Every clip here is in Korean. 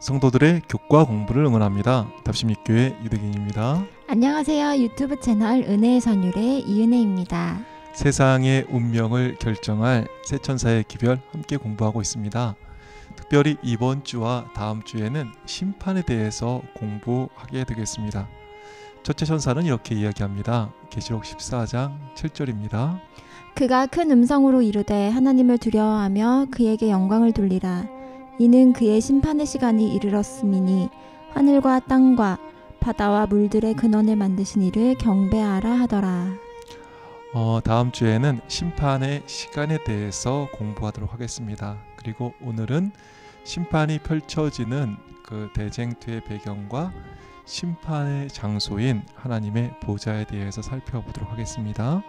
성도들의 교과 공부를 응원합니다. 답심립교회 유대균입니다. 안녕하세요. 유튜브 채널 은혜의 선율의 이은혜입니다. 세상의 운명을 결정할 새 천사의 기별 함께 공부하고 있습니다. 특별히 이번 주와 다음 주에는 심판에 대해서 공부하게 되겠습니다. 첫째 천사는 이렇게 이야기합니다. 계시록 14장 7절입니다. 그가 큰 음성으로 이르되 하나님을 두려워하며 그에게 영광을 돌리라. 이는 그의 심판의 시간이 이르렀음이니 하늘과 땅과 바다와 물들의 근원을 만드신 이를 경배하라 하더라. 어, 다음 주에는 심판의 시간에 대해서 공부하도록 하겠습니다. 그리고 오늘은 심판이 펼쳐지는 그 대쟁투의 배경과 심판의 장소인 하나님의 보좌에 대해서 살펴보도록 하겠습니다.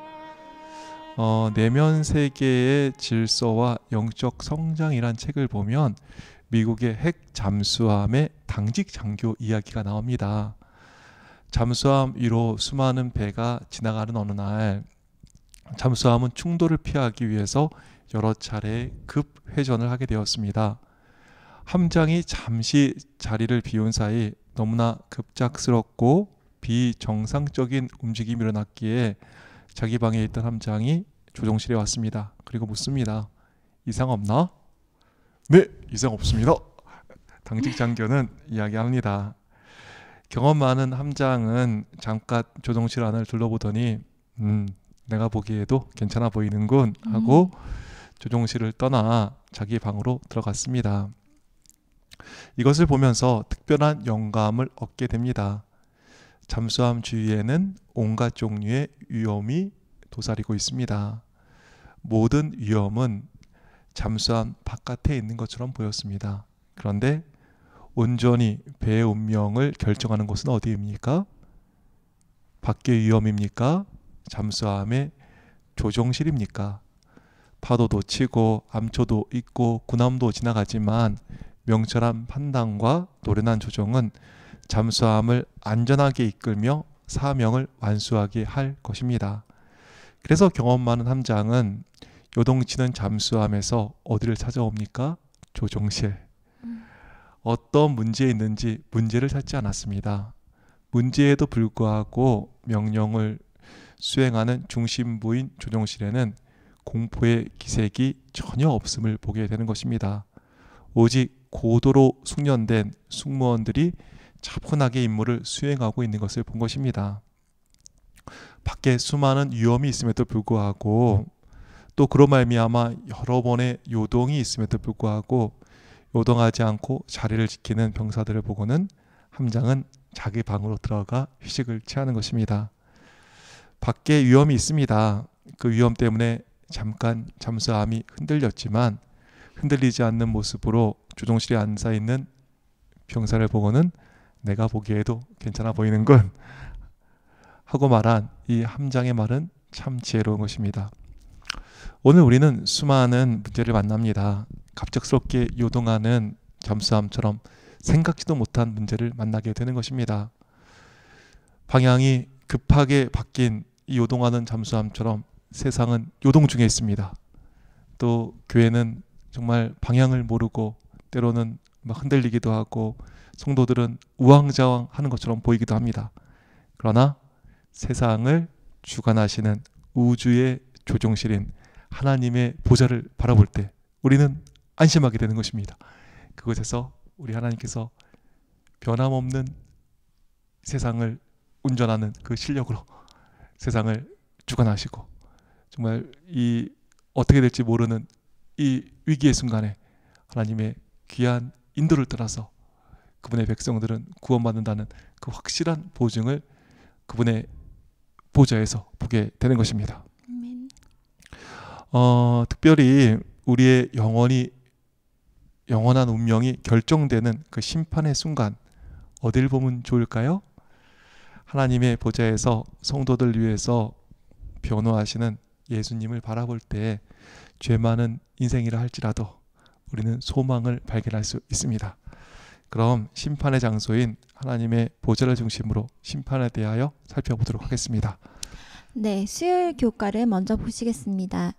어, 내면 세계의 질서와 영적 성장이란 책을 보면 미국의 핵 잠수함의 당직 장교 이야기가 나옵니다. 잠수함 위로 수많은 배가 지나가는 어느 날 잠수함은 충돌을 피하기 위해서 여러 차례 급 회전을 하게 되었습니다. 함장이 잠시 자리를 비운 사이 너무나 급작스럽고 비정상적인 움직임이 일어났기에 자기 방에 있던 함장이 조정실에 왔습니다. 그리고 묻습니다. 이상 없나? 네, 이상 없습니다. 당직 장교는 이야기합니다. 경험 많은 함장은 잠깐 조정실 안을 둘러보더니 음, 내가 보기에도 괜찮아 보이는군 하고 음. 조종실을 떠나 자기 방으로 들어갔습니다. 이것을 보면서 특별한 영감을 얻게 됩니다. 잠수함 주위에는 온갖 종류의 위험이 도사리고 있습니다. 모든 위험은 잠수함 바깥에 있는 것처럼 보였습니다. 그런데 온전히 배의 운명을 결정하는 곳은 어디입니까? 밖의 위험입니까? 잠수함의 조종실입니까? 파도도 치고 암초도 있고 군함도 지나가지만 명철한 판단과 노련한 조정은 잠수함을 안전하게 이끌며 사명을 완수하게 할 것입니다. 그래서 경험 많은 함장은 요동치는 잠수함에서 어디를 찾아옵니까? 조종실. 음. 어떤 문제 있는지 문제를 찾지 않았습니다. 문제에도 불구하고 명령을 수행하는 중심부인 조종실에는 공포의 기색이 전혀 없음을 보게 되는 것입니다. 오직 고도로 숙련된 승무원들이 차분하게 임무를 수행하고 있는 것을 본 것입니다. 밖에 수많은 위험이 있음에도 불구하고 또 그로 말미암아 여러 번의 요동이 있음에도 불구하고 요동하지 않고 자리를 지키는 병사들을 보고는 함장은 자기 방으로 들어가 휴식을 취하는 것입니다. 밖에 위험이 있습니다. 그 위험 때문에 잠깐 잠수함이 흔들렸지만 흔들리지 않는 모습으로 조종실에 앉아 있는 병사를 보고는 내가 보기에도 괜찮아 보이는군 하고 말한 이 함장의 말은 참 지혜로운 것입니다. 오늘 우리는 수많은 문제를 만납니다. 갑작스럽게 요동하는 잠수함처럼 생각지도 못한 문제를 만나게 되는 것입니다. 방향이 급하게 바뀐 이 요동하는 잠수함처럼 세상은 요동 중에 있습니다. 또 교회는 정말 방향을 모르고 때로는 막 흔들리기도 하고 성도들은 우왕좌왕 하는 것처럼 보이기도 합니다. 그러나 세상을 주관하시는 우주의 조종실인 하나님의 보좌를 바라볼 때 우리는 안심하게 되는 것입니다. 그곳에서 우리 하나님께서 변함없는 세상을 운전하는 그 실력으로 세상을 주관하시고 정말 이 어떻게 될지 모르는 이 위기의 순간에 하나님의 귀한 인도를 따라서 그분의 백성들은 구원받는다는 그 확실한 보증을 그분의 보좌에서 보게 되는 것입니다. 어, 특별히 우리의 영원히 영원한 운명이 결정되는 그 심판의 순간 어딜 보면 좋을까요? 하나님의 보좌에서 성도들 위해서 변호하시는 예수님을 바라볼 때 죄 많은 인생이라 할지라도 우리는 소망을 발견할 수 있습니다. 그럼 심판의 장소인 하나님의 보좌를 중심으로 심판에 대하여 살펴보도록 하겠습니다. 네, 수요일 교과를 먼저 보시겠습니다.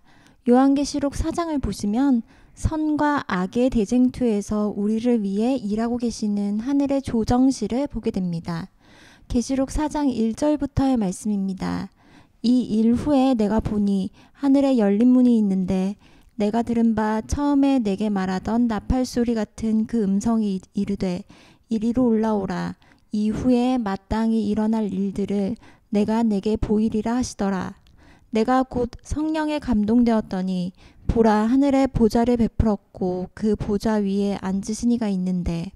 요한계시록 4장을 보시면 선과 악의 대쟁투에서 우리를 위해 일하고 계시는 하늘의 조정실을 보게 됩니다. 계시록 4장 1절부터의 말씀입니다. 이 일 후에 내가 보니 하늘에 열린 문이 있는데 내가 들은 바 처음에 내게 말하던 나팔 소리 같은 그 음성이 이르되 이리로 올라오라 이후에 마땅히 일어날 일들을 내가 내게 보이리라 하시더라 내가 곧 성령에 감동되었더니 보라 하늘에 보좌를 베풀었고 그 보좌 위에 앉으신 이가 있는데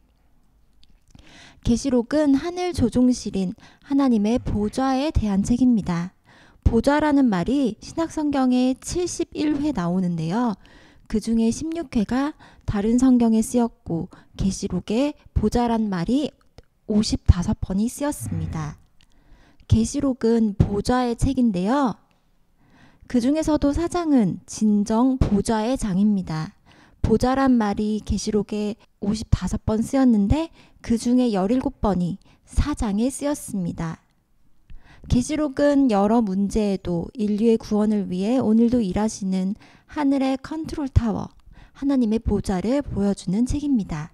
계시록은 하늘 조종실인 하나님의 보좌에 대한 책입니다. 보좌라는 말이 신학성경에 71회 나오는데요. 그 중에 16회가 다른 성경에 쓰였고 계시록에 보좌란 말이 55번이 쓰였습니다. 계시록은 보좌의 책인데요. 그 중에서도 사장은 진정 보좌의 장입니다. 보좌란 말이 계시록에 55번 쓰였는데 그 중에 17번이 사장에 쓰였습니다. 계시록은 여러 문제에도 인류의 구원을 위해 오늘도 일하시는 하늘의 컨트롤 타워, 하나님의 보좌를 보여주는 책입니다.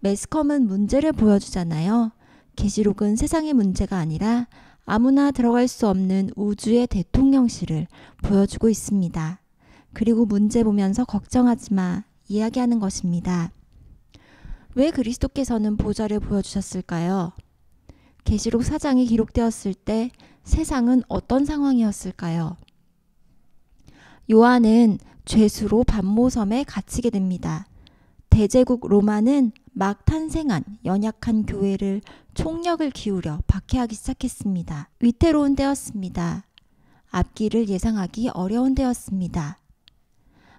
매스컴은 문제를 보여주잖아요. 계시록은 세상의 문제가 아니라 아무나 들어갈 수 없는 우주의 대통령실을 보여주고 있습니다. 그리고 문제 보면서 걱정하지 마 이야기하는 것입니다. 왜 그리스도께서는 보좌를 보여주셨을까요? 계시록 4장이 기록되었을 때 세상은 어떤 상황이었을까요? 요한은 죄수로 반모섬에 갇히게 됩니다. 대제국 로마는 막 탄생한 연약한 교회를 총력을 기울여 박해하기 시작했습니다. 위태로운 때였습니다. 앞길을 예상하기 어려운 때였습니다.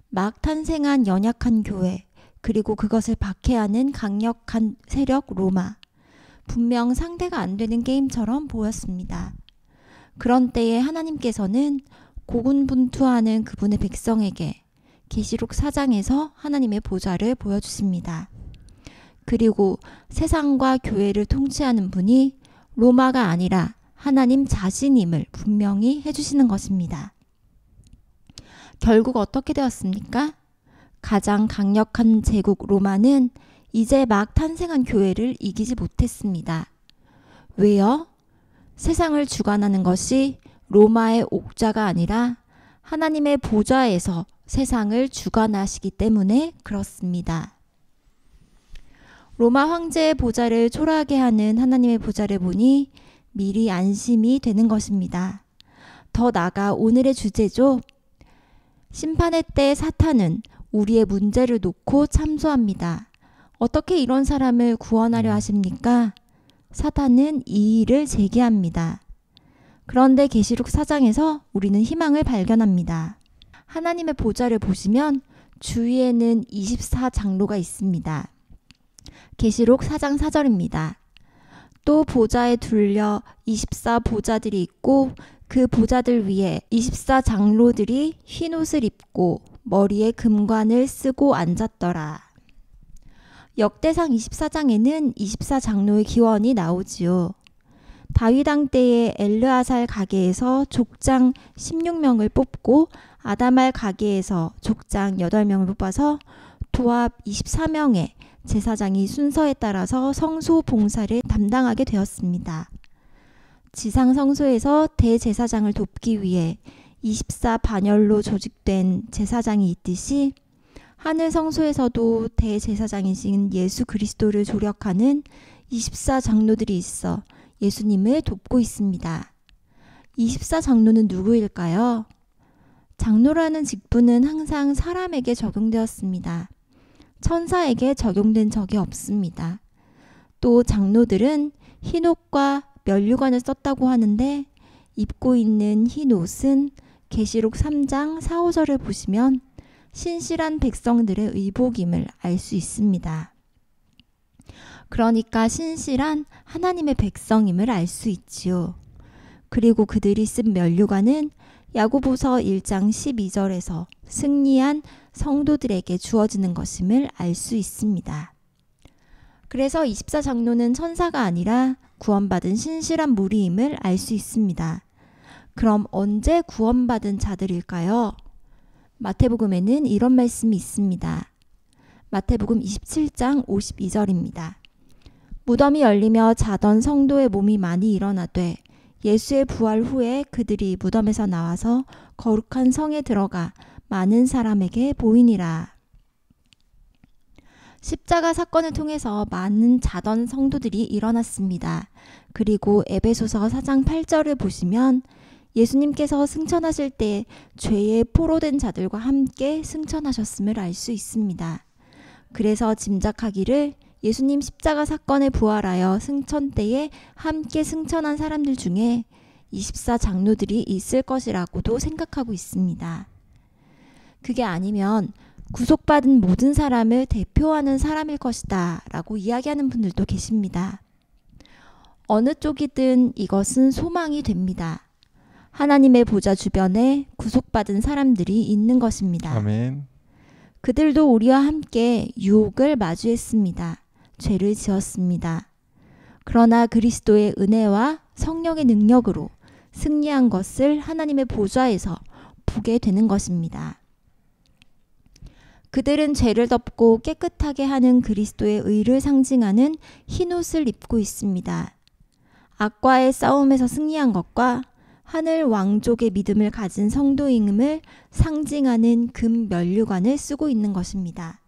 막 탄생한 연약한 교회, 그리고 그것을 박해하는 강력한 세력 로마. 분명 상대가 안 되는 게임처럼 보였습니다. 그런 때에 하나님께서는 고군분투하는 그분의 백성에게 계시록 사장에서 하나님의 보좌를 보여주십니다. 그리고 세상과 교회를 통치하는 분이 로마가 아니라 하나님 자신임을 분명히 해주시는 것입니다. 결국 어떻게 되었습니까? 가장 강력한 제국 로마는 이제 막 탄생한 교회를 이기지 못했습니다. 왜요? 세상을 주관하는 것이 로마의 옥자가 아니라 하나님의 보좌에서 세상을 주관하시기 때문에 그렇습니다. 로마 황제의 보좌를 초라하게 하는 하나님의 보좌를 보니 미리 안심이 되는 것입니다. 더 나아가 오늘의 주제죠. 심판의 때 사탄은 우리의 문제를 놓고 참소합니다. 어떻게 이런 사람을 구원하려 음. 하십니까? 사단은 이 일을 제기합니다. 그런데 계시록 사장에서 우리는 희망을 발견합니다. 하나님의 보좌를 보시면 주위에는 24장로가 있습니다. 계시록 4장 4절입니다. 또 보좌에 둘려 24 보좌들이 있고 그 보좌들 위에 24 장로들이 흰 옷을 입고 머리에 금관을 쓰고 앉았더라. 역대상 24장에는 24장로의 기원이 나오지요. 다윗왕 때에 엘르아살 가게에서 족장 16명을 뽑고 아다말 가게에서 족장 8명을 뽑아서 도합 24명의 제사장이 순서에 따라서 성소 봉사를 담당하게 되었습니다. 지상 성소에서 대제사장을 돕기 위해 24 반열로 조직된 제사장이 있듯이 하늘 성소에서도 대제사장이신 예수 그리스도를 조력하는 24장로들이 있어 예수님을 돕고 있습니다. 24장로는 누구일까요? 장로라는 직분은 항상 사람에게 적용되었습니다. 천사에게 적용된 적이 없습니다. 또 장로들은 흰 옷과 면류관을 썼다고 하는데 입고 있는 흰 옷은 계시록 3장 4, 호절을 보시면 신실한 백성들의 의복임을 알 수 있습니다. 그러니까 신실한 하나님의 백성임을 알 수 있지요. 그리고 그들이 쓴 면류관은 야고보서 1장 12절에서 승리한 성도들에게 주어지는 것임을 알 수 있습니다. 그래서 24장로는 천사가 아니라 구원받은 신실한 무리임을 알 수 있습니다. 그럼 언제 구원받은 자들일까요? 마태복음에는 이런 말씀이 있습니다. 마태복음 27장 52절입니다. 무덤이 열리며 자던 성도의 몸이 많이 일어나되 예수의 부활 후에 그들이 무덤에서 나와서 거룩한 성에 들어가 많은 사람에게 보이니라. 십자가 사건을 통해서 많은 자던 성도들이 일어났습니다. 그리고 에베소서 4장 8절을 보시면 예수님께서 승천하실 때죄에 포로된 자들과 함께 승천하셨음을 알 수 있습니다. 그래서 짐작하기를 예수님 십자가 사건에 부활하여 승천 때에 함께 승천한 사람들 중에 24 장로들이 있을 것이라고도 생각하고 있습니다. 그게 아니면 구속받은 모든 사람을 대표하는 사람일 것이다 라고 이야기하는 분들도 계십니다. 어느 쪽이든 이것은 소망이 됩니다. 하나님의 보좌 주변에 구속받은 사람들이 있는 것입니다. 아멘. 그들도 우리와 함께 유혹을 마주했습니다. 죄를 지었습니다. 그러나 그리스도의 은혜와 성령의 능력으로 승리한 것을 하나님의 보좌에서 보게 되는 것입니다. 그들은 죄를 덮고 깨끗하게 하는 그리스도의 의를 상징하는 흰 옷을 입고 있습니다. 악과의 싸움에서 승리한 것과 하늘 왕족의 믿음을 가진 성도임을 상징하는 금 면류관을 쓰고 있는 것입니다.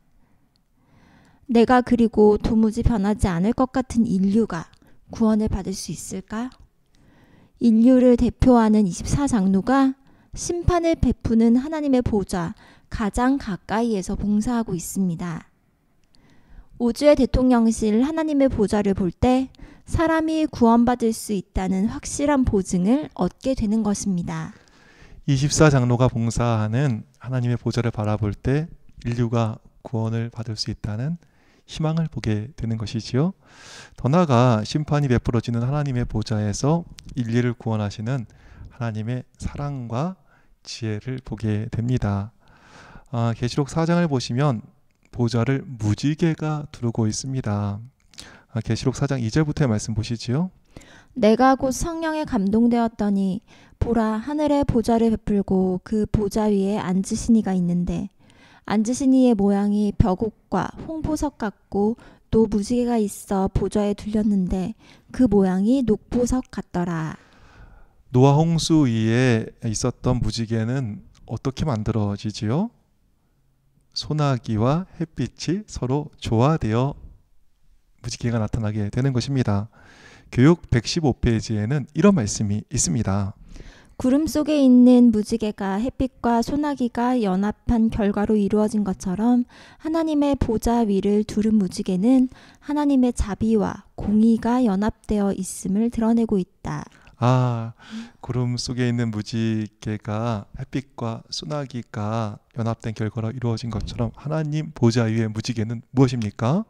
내가 그리고 도무지 변하지 않을 것 같은 인류가 구원을 받을 수 있을까? 인류를 대표하는 24장로가 심판을 베푸는 하나님의 보좌 가장 가까이에서 봉사하고 있습니다. 우주의 대통령실 하나님의 보좌를 볼때 사람이 구원받을 수 있다는 확실한 보증을 얻게 되는 것입니다. 24장로가 봉사하는 하나님의 보좌를 바라볼 때 인류가 구원을 받을 수 있다는 희망을 보게 되는 것이지요. 더 나아가 심판이 베풀어지는 하나님의 보좌에서 인류를 구원하시는 하나님의 사랑과 지혜를 보게 됩니다. 아, 계시록 아, 4장을 보시면 보좌를 무지개가 두르고 있습니다. 계시록 4장 2절부터의 말씀 보시지요. 내가 곧 성령에 감동되었더니 보라 하늘에 보좌를 베풀고 그 보좌 위에 앉으신 이가 있는데 앉으신 이의 모양이 벼곡과 홍보석 같고 또 무지개가 있어 보좌에 둘렸는데 그 모양이 녹보석 같더라. 노아 홍수 위에 있었던 무지개는 어떻게 만들어지지요? 소나기와 햇빛이 서로 조화되어 무지개가 나타나게 되는 것입니다. 교육 115페이지에는 이런 말씀이 있습니다. 구름 속에 있는 무지개가 햇빛과 소나기가 연합한 결과로 이루어진 것처럼 하나님의 보좌 위를 두른 무지개는 하나님의 자비와 공의가 연합되어 있음을 드러내고 있다. 아, 구름 속에 있는 무지개가 햇빛과 소나기가 연합된 결과로 이루어진 것처럼 하나님 보좌 위의 무지개는 무엇입니까?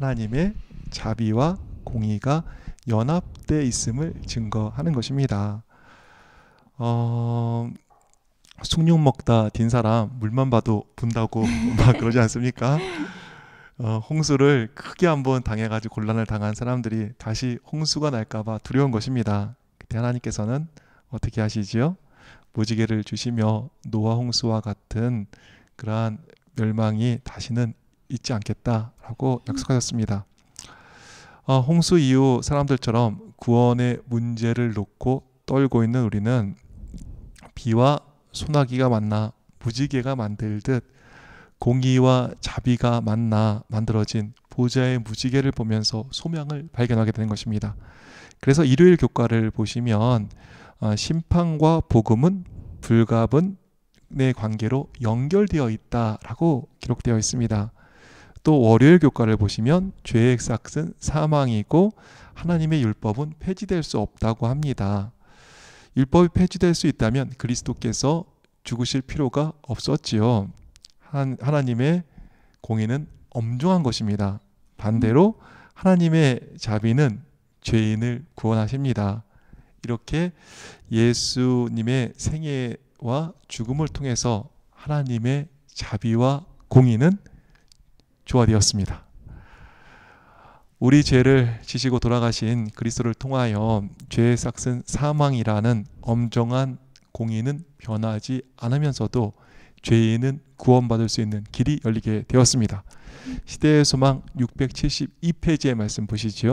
하나님의 자비와 공의가 연합돼 있음을 증거하는 것입니다. 어, 숭늉 먹다 딘 사람 물만 봐도 분다고 막 그러지 않습니까? 어, 홍수를 크게 한번 당해가지고 곤란을 당한 사람들이 다시 홍수가 날까봐 두려운 것입니다. 그때 하나님께서는 어떻게 하시지요? 무지개를 주시며 노아 홍수와 같은 그러한 멸망이 다시는 잊지 않겠다라고 약속하셨습니다. 어, 홍수 이후 사람들처럼 구원의 문제를 놓고 떨고 있는 우리는 비와 소나기가 만나 무지개가 만들듯 공의와 자비가 만나 만들어진 보좌의 무지개를 보면서 소명을 발견하게 되는 것입니다. 그래서 일요일 교과를 보시면 어, 심판과 복음은 불가분의 관계로 연결되어 있다라고 기록되어 있습니다. 또 월요일 교과를 보시면 죄의 삭은 사망이고 하나님의 율법은 폐지될 수 없다고 합니다. 율법이 폐지될 수 있다면 그리스도께서 죽으실 필요가 없었지요. 하나님의 공의는 엄중한 것입니다. 반대로 하나님의 자비는 죄인을 구원하십니다. 이렇게 예수님의 생애와 죽음을 통해서 하나님의 자비와 공의는 조화되었습니다. 우리 죄를 지시고 돌아가신 그리스도를 통하여 죄의 삭슨 사망이라는 엄정한 공의는 변하지 않으면서도 죄인은 구원받을 수 있는 길이 열리게 되었습니다. 시대의 소망 672페이지의 말씀 보시지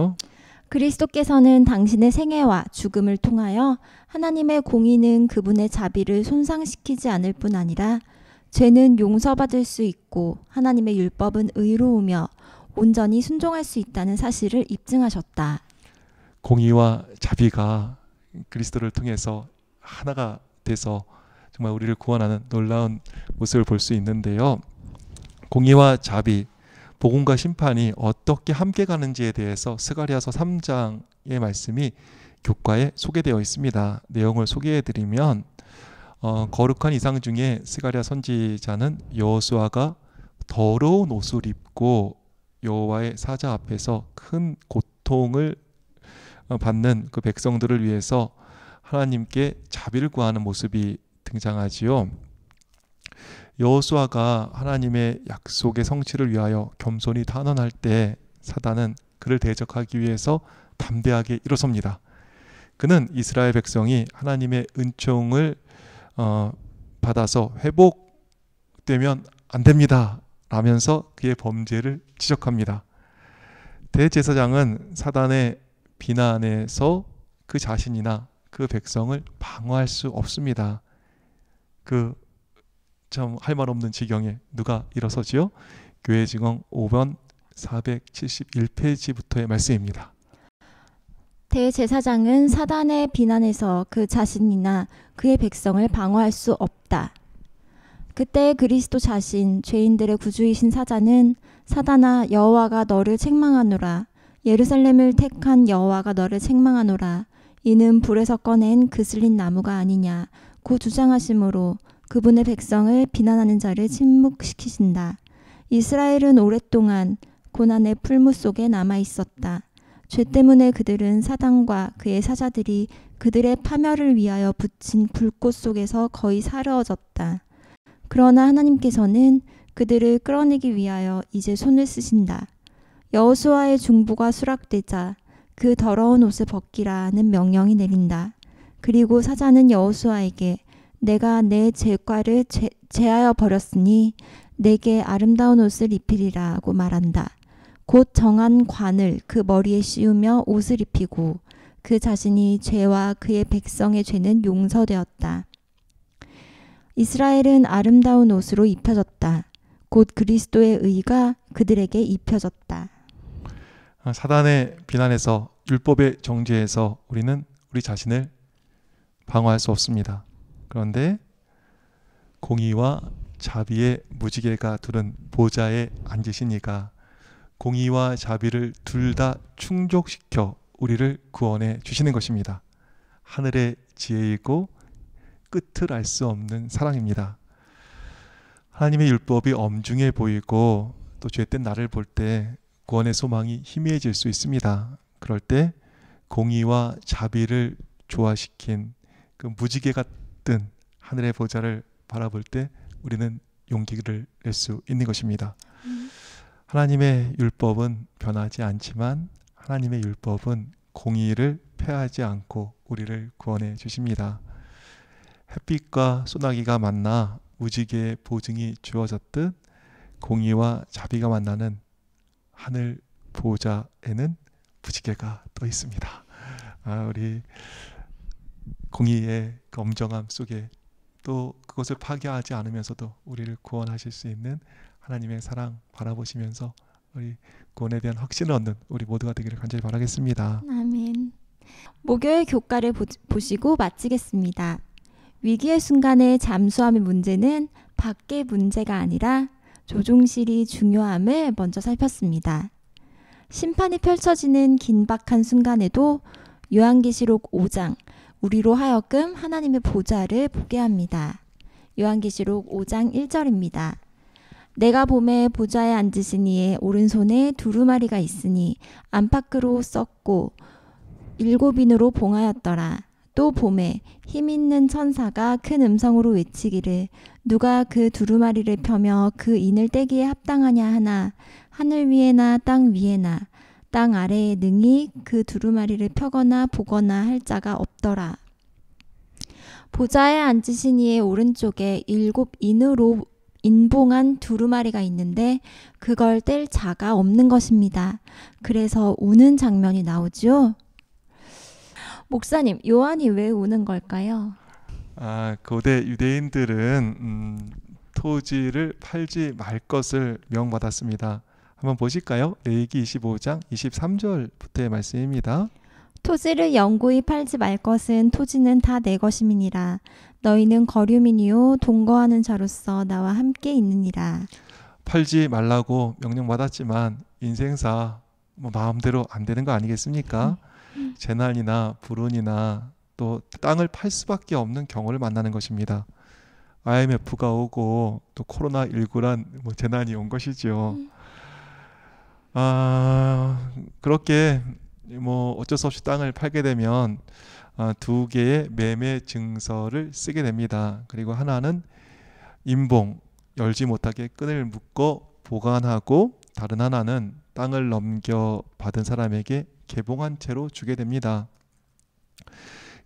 그리스도께서는 당신의 생애와 죽음을 통하여 하나님의 공의는 그분의 자비를 손상시키지 않을 뿐 아니라 죄는 용서받을 수 있고 하나님의 율법은 의로우며 온전히 순종할 수 있다는 사실을 입증하셨다. 공의와 자비가 그리스도를 통해서 하나가 돼서 정말 우리를 구원하는 놀라운 모습을 볼 수 있는데요. 공의와 자비, 복음과 심판이 어떻게 함께 가는지에 대해서 스가리아서 3장의 말씀이 교과에 소개되어 있습니다. 내용을 소개해 드리면 어, 거룩한 이상 중에 스가랴 선지자는 여호수아가 더러운 옷을 입고 여호와의 사자 앞에서 큰 고통을 어, 받는 그 백성들을 위해서 하나님께 자비를 구하는 모습이 등장하지요. 여호수아가 하나님의 약속의 성취를 위하여 겸손히 단언할때 사단은 그를 대적하기 위해서 담대하게 일어섭니다. 그는 이스라엘 백성이 하나님의 은총을 어, 받아서 회복되면 안 됩니다. 라면서 그의 범죄를 지적합니다. 대제사장은 사단의 비난에서 그 자신이나 그 백성을 방어할 수 없습니다. 그참할말 없는 지경에 누가 일어서지요? 교회 증언 5번 471페이지부터의 말씀입니다. 대제사장은 사단의 비난에서 그 자신이나 그의 백성을 방어할 수 없다. 그때 그리스도 자신 죄인들의 구주이신 사자는 사단아 여호와가 너를 책망하노라 예루살렘을 택한 여호와가 너를 책망하노라 이는 불에서 꺼낸 그슬린 나무가 아니냐 고 주장하심으로 그분의 백성을 비난하는 자를 침묵시키신다. 이스라엘은 오랫동안 고난의 풀무 속에 남아 있었다. 죄 때문에 그들은 사단과 그의 사자들이 그들의 파멸을 위하여 붙인 불꽃 속에서 거의 사라졌다. 그러나 하나님께서는 그들을 끌어내기 위하여 이제 손을 쓰신다. 여호수아의 중부가 수락되자 그 더러운 옷을 벗기라는 명령이 내린다. 그리고 사자는 여호수아에게 내가 내 죄과를 제, 제하여 버렸으니 내게 아름다운 옷을 입히리라고 말한다. 곧 정한 관을 그 머리에 씌우며 옷을 입히고 그 자신이 죄와 그의 백성의 죄는 용서되었다. 이스라엘은 아름다운 옷으로 입혀졌다. 곧 그리스도의 의가 그들에게 입혀졌다. 아, 사단의 비난에서 율법의 정죄에서 우리는 우리 자신을 방어할 수 없습니다. 그런데 공의와 자비의 무지개가 두른 보좌에 앉으시니가 공의와 자비를 둘 다 충족시켜 우리를 구원해 주시는 것입니다. 하늘의 지혜이고 끝을 알 수 없는 사랑입니다. 하나님의 율법이 엄중해 보이고 또 죄된 나를 볼 때 구원의 소망이 희미해질 수 있습니다. 그럴 때 공의와 자비를 조화시킨 그 무지개 같은 하늘의 보좌를 바라볼 때 우리는 용기를 낼 수 있는 것입니다. 하나님의 율법은 변하지 않지만 하나님의 율법은 공의를 폐하지 않고 우리를 구원해 주십니다. 햇빛과 소나기가 만나 무지개의 보증이 주어졌듯 공의와 자비가 만나는 하늘 보좌에는 무지개가 떠 있습니다. 아, 우리 공의의 그정함 속에 또 그것을 파괴하지 않으면서도 우리를 구원하실 수 있는 하나님의 사랑 바라보시면서 우리 구원에 대한 확신을 얻는 우리 모두가 되기를 간절히 바라겠습니다. 아멘. 목요일 교과를 보, 시고 마치겠습니다. 위기의 순간에 잠수함의 문제는 밖의 문제가 아니라 조종실이 중요함을 먼저 살폈습니다. 심판이 펼쳐지는 긴박한 순간에도 요한계시록 5장 우리로 하여금 하나님의 보좌를 보게 합니다. 요한계시록 5장 1절입니다. 내가 봄에 보좌에 앉으신 이의 오른손에 두루마리가 있으니 안팎으로 썩고 일곱인으로 봉하였더라. 또 봄에 힘 있는 천사가 큰 음성으로 외치기를 누가 그 두루마리를 펴며 그 인을 떼기에 합당하냐 하나 하늘 위에나 땅 위에나 땅 아래에 능히 그 두루마리를 펴거나 보거나 할 자가 없더라. 보좌에 앉으신 이의 오른쪽에 일곱 인으로 인봉한 두루마리가 있는데 그걸 뗄 자가 없는 것입니다. 그래서 우는 장면이 나오죠. 목사님, 요한이 왜 우는 걸까요? 아, 고대 유대인들은 음, 토지를 팔지 말 것을 명받았습니다. 한번 보실까요? 레이기 25장 23절부터의 말씀입니다. 토지를 영구히 팔지 말 것은 토지는 다 내 것임이니라. 너희는 거류민이요 동거하는 자로서 나와 함께 있느니라. 팔지 말라고 명령받았지만 인생사 뭐 마음대로 안 되는 거 아니겠습니까? 재난이나 음. 불운이나 또 땅을 팔 수밖에 없는 경우를 만나는 것입니다. IMF가 오고 또 코로나 19란 뭐 재난이 온 것이지요. 음. 아 그렇게 뭐 어쩔 수 없이 땅을 팔게 되면 아, 두 개의 매매 증서를 쓰게 됩니다. 그리고 하나는 임봉 열지 못하게 끈을 묶어 보관하고 다른 하나는 땅을 넘겨 받은 사람에게 개봉한 채로 주게 됩니다.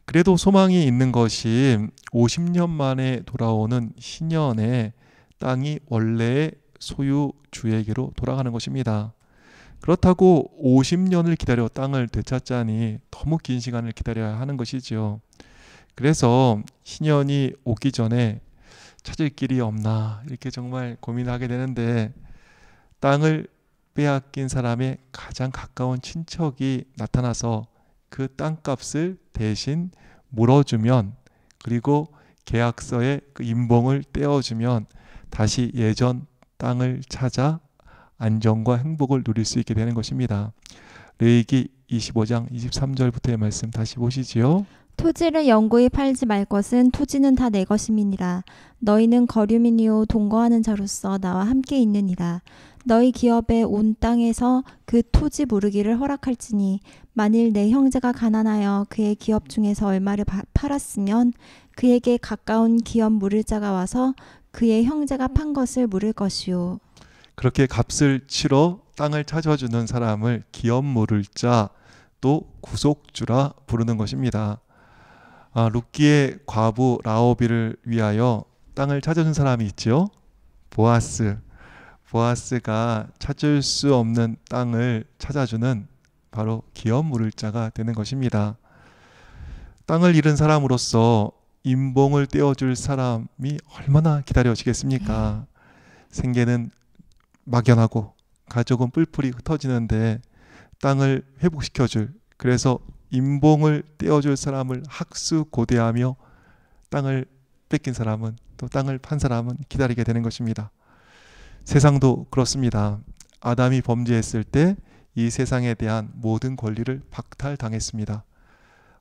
그래도 소망이 있는 것이 50년 만에 돌아오는 신년에 땅이 원래의 소유주에게로 돌아가는 것입니다. 그렇다고 50년을 기다려 땅을 되찾자니 너무 긴 시간을 기다려야 하는 것이지요. 그래서 신년이 오기 전에 찾을 길이 없나 이렇게 정말 고민하게 되는데 땅을 빼앗긴 사람의 가장 가까운 친척이 나타나서 그 땅값을 대신 물어주면 그리고 계약서에 그 임봉을 떼어주면 다시 예전 땅을 찾아 안정과 행복을 누릴 수 있게 되는 것입니다. 레이기 25장 23절부터의 말씀 다시 보시지요. 토지를 영구히 팔지 말 것은 토지는 다 내 것임이니라. 너희는 거류민이요 동거하는 자로서 나와 함께 있느니라. 너희 기업의 온 땅에서 그 토지 무르기를 허락할지니 만일 내 형제가 가난하여 그의 기업 중에서 얼마를 팔았으면 그에게 가까운 기업 물을 자가 와서 그의 형제가 판 것을 물을 것이요. 그렇게 값을 치러 땅을 찾아주는 사람을 기업 무를자 또 구속주라 부르는 것입니다. 아, 룻기의 과부 라오비를 위하여 땅을 찾아준 사람이 있지 보아스. 보아스가 찾을 수 없는 땅을 찾아주는 바로 기업 물을 자가 되는 것입니다. 땅을 잃은 사람으로서 인봉을 떼어줄 사람이 얼마나 기다려지겠습니까? 네. 생계는 막연하고 가족은 뿔뿔이 흩어지는데 땅을 회복시켜줄 그래서 인봉을 떼어줄 사람을 학수 고대하며 땅을 뺏긴 사람은 또 땅을 판 사람은 기다리게 되는 것입니다. 세상도 그렇습니다. 아담이 범죄했을 때 이 세상에 대한 모든 권리를 박탈당했습니다.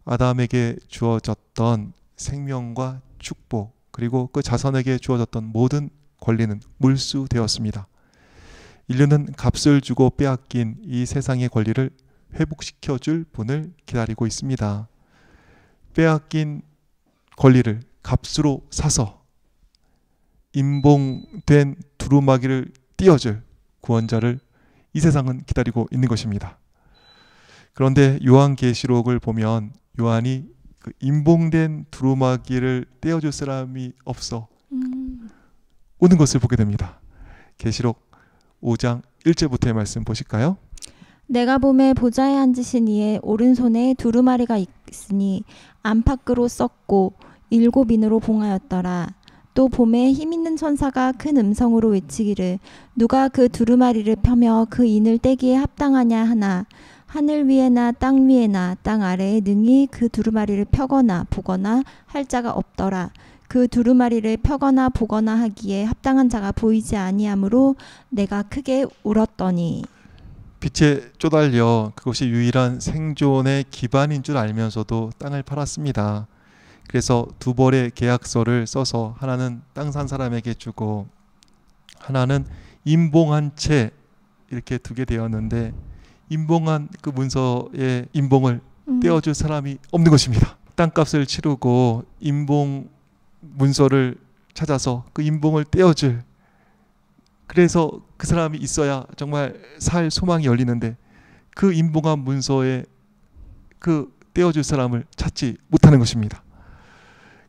아담에게 주어졌던 생명과 축복 그리고 그 자선에게 주어졌던 모든 권리는 물수되었습니다. 인류는 값을 주고 빼앗긴 이 세상의 권리를 회복시켜 줄 분을 기다리고 있습니다. 빼앗긴 권리를 값으로 사서 임봉된 두루마기를 띄어줄 구원자를 이 세상은 기다리고 있는 것입니다. 그런데 요한계시록을 보면 요한이 그 임봉된 두루마기를 떼어줄 사람이 없어 음. 오는 것을 보게 됩니다. 계시록 5장 1절부터의 말씀 보실까요? 내가 봄에 보좌에 앉으신 이의 오른손에 두루마리가 있으니 안팎으로 썩고 일곱 인으로 봉하였더라. 또 봄에 힘 있는 천사가 큰 음성으로 외치기를 누가 그 두루마리를 펴며 그 인을 떼기에 합당하냐 하나 하늘 위에나 땅 위에나 땅 아래에 능히 그 두루마리를 펴거나 보거나 할 자가 없더라. 그 두루마리를 펴거나 보거나 하기에 합당한 자가 보이지 아니하므로 내가 크게 울었더니 빛에 쪼달려 그것이 유일한 생존의 기반인 줄 알면서도 땅을 팔았습니다. 그래서 두 벌의 계약서를 써서 하나는 땅 산 사람에게 주고 하나는 임봉한 채 이렇게 두게 되었는데 임봉한 그 문서에 임봉을 음. 떼어줄 사람이 없는 것입니다. 땅값을 치르고 임봉 문서를 찾아서 그 인봉을 떼어줄 그래서 그 사람이 있어야 정말 살 소망이 열리는데 그 인봉한 문서에 그 떼어줄 사람을 찾지 못하는 것입니다.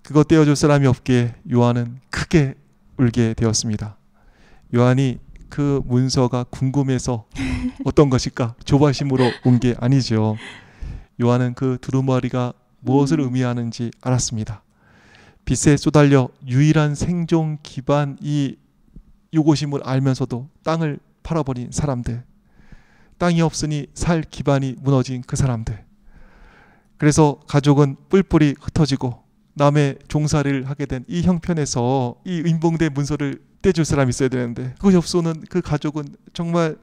그거 떼어줄 사람이 없기에 요한은 크게 울게 되었습니다. 요한이 그 문서가 궁금해서 어떤 것일까 조바심으로 온게아니죠요 요한은 그 두루마리가 무엇을 음. 의미하는지 알았습니다. 빛에 쏟아려 유일한 생존 기반이 요것임을 알면서도 땅을 팔아버린 사람들, 땅이 없으니 살 기반이 무너진 그 사람들. 그래서 가족은 뿔뿔이 흩어지고 남의 종사를 하게 된 이 형편에서 이 인봉대 문서를 떼줄 사람이 있어야 되는데 그것이 없어는 그 가족은 정말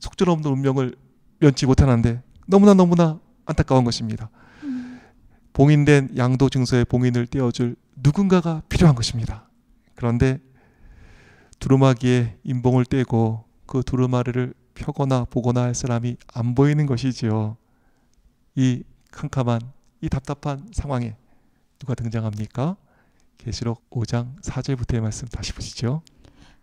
속절없는 운명을 면치 못하는데 너무나 너무나 안타까운 것입니다. 봉인된 양도 증서에 봉인을 띄워줄 누군가가 필요한 것입니다. 그런데 두루마기에 임봉을 떼고 그 두루마리를 펴거나 보거나 할 사람이 안 보이는 것이지요. 이 캄캄한 이 답답한 상황에 누가 등장합니까? 계시록 5장 4절부터의 말씀 다시 보시죠.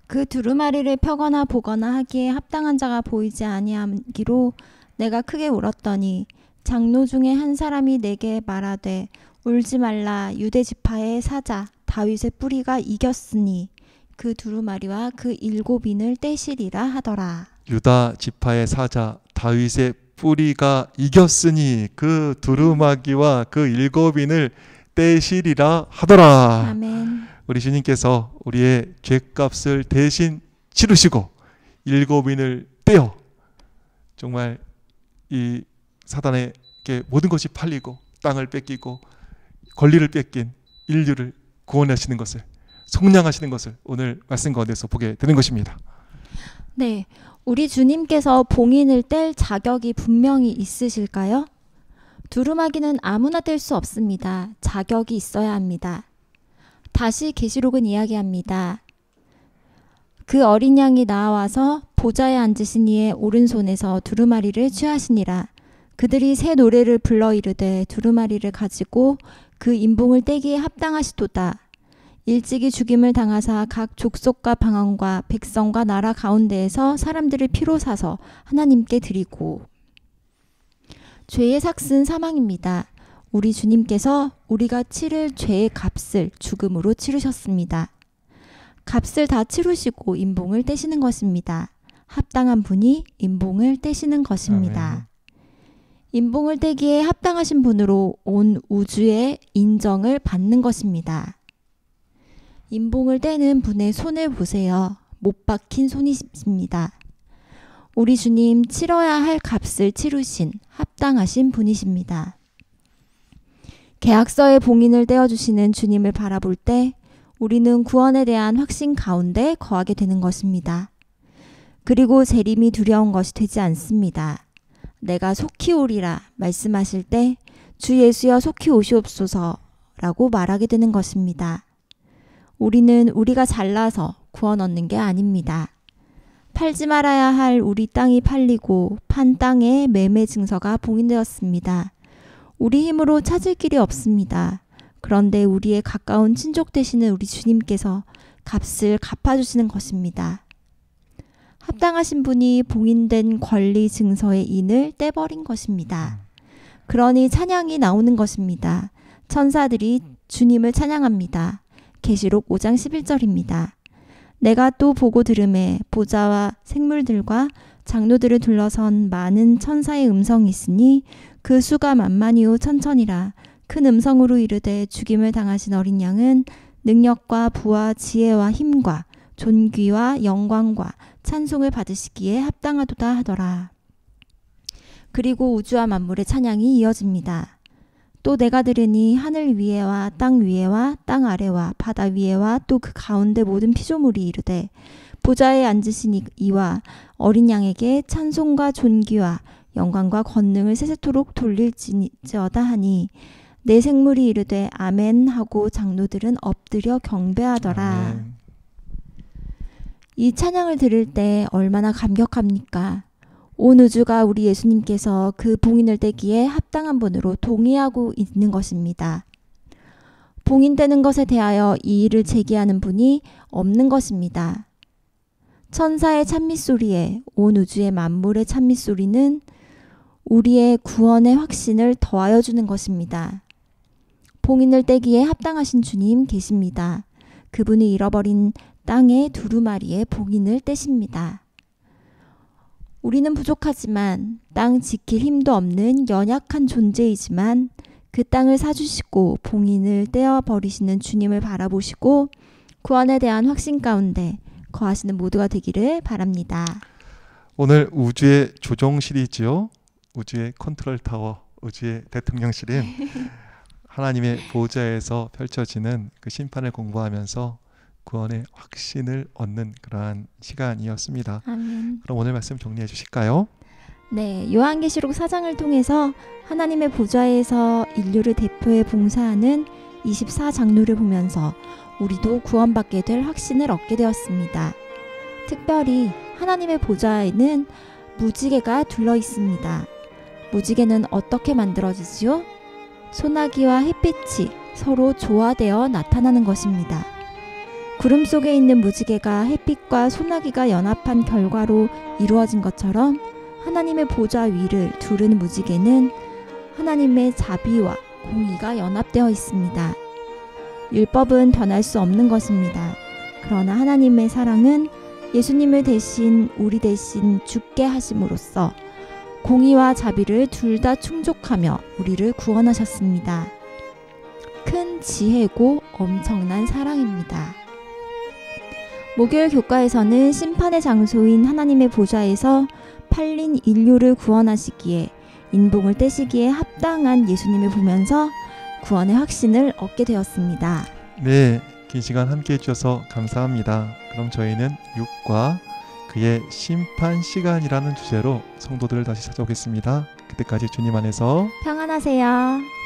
그 두루마리를 펴거나 보거나 하기에 합당한 자가 보이지 아니하기로 내가 크게 울었더니 장로 중에 한 사람이 내게 말하되 울지 말라 유대 지파의 사자 다윗의 뿌리가 이겼으니 그 두루마리와 그 일곱인을 떼시리라 하더라. 유다 지파의 사자 다윗의 뿌리가 이겼으니 그 두루마기와 그 일곱인을 떼시리라 하더라. 아멘. 우리 주님께서 우리의 죄값을 대신 치르시고 일곱인을 떼어 정말 이 사단에게 모든 것이 팔리고 땅을 뺏기고 권리를 뺏긴 인류를 구원하시는 것을 속량하시는 것을 오늘 말씀 가운데서 보게 되는 것입니다. 네. 우리 주님께서 봉인을 뗄 자격이 분명히 있으실까요? 두루마기는 아무나 뗄 수 없습니다. 자격이 있어야 합니다. 다시 계시록은 이야기합니다. 그 어린 양이 나와서 보좌에 앉으신 이의 오른손에서 두루마리를 취하시니라. 그들이 새 노래를 불러 이르되 두루마리를 가지고 그 인봉을 떼기에 합당하시도다. 일찍이 죽임을 당하사 각 족속과 방언과 백성과 나라 가운데에서 사람들을 피로 사서 하나님께 드리고 죄의 삭은 사망입니다. 우리 주님께서 우리가 치를 죄의 값을 죽음으로 치르셨습니다. 값을 다 치르시고 인봉을 떼시는 것입니다. 합당한 분이 인봉을 떼시는 것입니다. 인봉을 떼기에 합당하신 분으로 온 우주의 인정을 받는 것입니다. 인봉을 떼는 분의 손을 보세요. 못 박힌 손이십니다. 우리 주님 치러야 할 값을 치르신 합당하신 분이십니다. 계약서의 봉인을 떼어주시는 주님을 바라볼 때 우리는 구원에 대한 확신 가운데 거하게 되는 것입니다. 그리고 재림이 두려운 것이 되지 않습니다. 내가 속히 오리라 말씀하실 때 주 예수여 속히 오시옵소서라고 말하게 되는 것입니다. 우리는 우리가 잘나서 구원 얻는 게 아닙니다. 팔지 말아야 할 우리 땅이 팔리고 판 땅에 매매 증서가 봉인되었습니다. 우리 힘으로 찾을 길이 없습니다. 그런데 우리의 가까운 친족 되시는 우리 주님께서 값을 갚아주시는 것입니다. 합당하신 분이 봉인된 권리 증서의 인을 떼버린 것입니다. 그러니 찬양이 나오는 것입니다. 천사들이 주님을 찬양합니다. 계시록 5장 11절입니다. 내가 또 보고 들음에 보좌와 생물들과 장로들을 둘러선 많은 천사의 음성이 있으니 그 수가 만만이요 천천이라 큰 음성으로 이르되 죽임을 당하신 어린 양은 능력과 부와 지혜와 힘과 존귀와 영광과 찬송을 받으시기에 합당하도다 하더라. 그리고 우주와 만물의 찬양이 이어집니다. 또 내가 들으니 하늘 위에와 땅 위에와 땅 아래와 바다 위에와 또 그 가운데 모든 피조물이 이르되 보좌에 앉으신 이와 어린 양에게 찬송과 존귀와 영광과 권능을 세세토록 돌릴지어다 하니 내 생물이 이르되 아멘 하고 장로들은 엎드려 경배하더라. 아멘. 이 찬양을 들을 때 얼마나 감격합니까? 온 우주가 우리 예수님께서 그 봉인을 떼기에 합당한 분으로 동의하고 있는 것입니다. 봉인되는 것에 대하여 이 일을 제기하는 분이 없는 것입니다. 천사의 찬미소리에 온 우주의 만물의 찬미소리는 우리의 구원의 확신을 더하여 주는 것입니다. 봉인을 떼기에 합당하신 주님 계십니다. 그분이 잃어버린 땅의 두루마리에 봉인을 떼십니다. 우리는 부족하지만 땅 지킬 힘도 없는 연약한 존재이지만 그 땅을 사주시고 봉인을 떼어버리시는 주님을 바라보시고 구원에 그 대한 확신 가운데 거하시는 모두가 되기를 바랍니다. 오늘 우주의 조정 시리즈요. 우주의 컨트롤 타워, 우주의 대통령실인 하나님의 보좌에서 펼쳐지는 그 심판을 공부하면서 구원의 확신을 얻는 그러한 시간이었습니다. 아멘. 그럼 오늘 말씀 정리해 주실까요? 네, 요한계시록 4장을 통해서 하나님의 보좌에서 인류를 대표해 봉사하는 24장로를 보면서 우리도 구원받게 될 확신을 얻게 되었습니다. 특별히 하나님의 보좌에는 무지개가 둘러 있습니다. 무지개는 어떻게 만들어지지요? 소나기와 햇빛이 서로 조화되어 나타나는 것입니다. 구름 속에 있는 무지개가 햇빛과 소나기가 연합한 결과로 이루어진 것처럼 하나님의 보좌 위를 두른 무지개는 하나님의 자비와 공의가 연합되어 있습니다. 율법은 변할 수 없는 것입니다. 그러나 하나님의 사랑은 예수님을 대신 우리 대신 죽게 하심으로써 공의와 자비를 둘 다 충족하며 우리를 구원하셨습니다. 큰 지혜고 엄청난 사랑입니다. 목요일 교과에서는 심판의 장소인 하나님의 보좌에서 팔린 인류를 구원하시기에 인봉을 떼시기에 합당한 예수님을 보면서 구원의 확신을 얻게 되었습니다. 네, 긴 시간 함께 해주셔서 감사합니다. 그럼 저희는 육과 그의 심판 시간이라는 주제로 성도들을 다시 찾아오겠습니다. 그때까지 주님 안에서 평안하세요.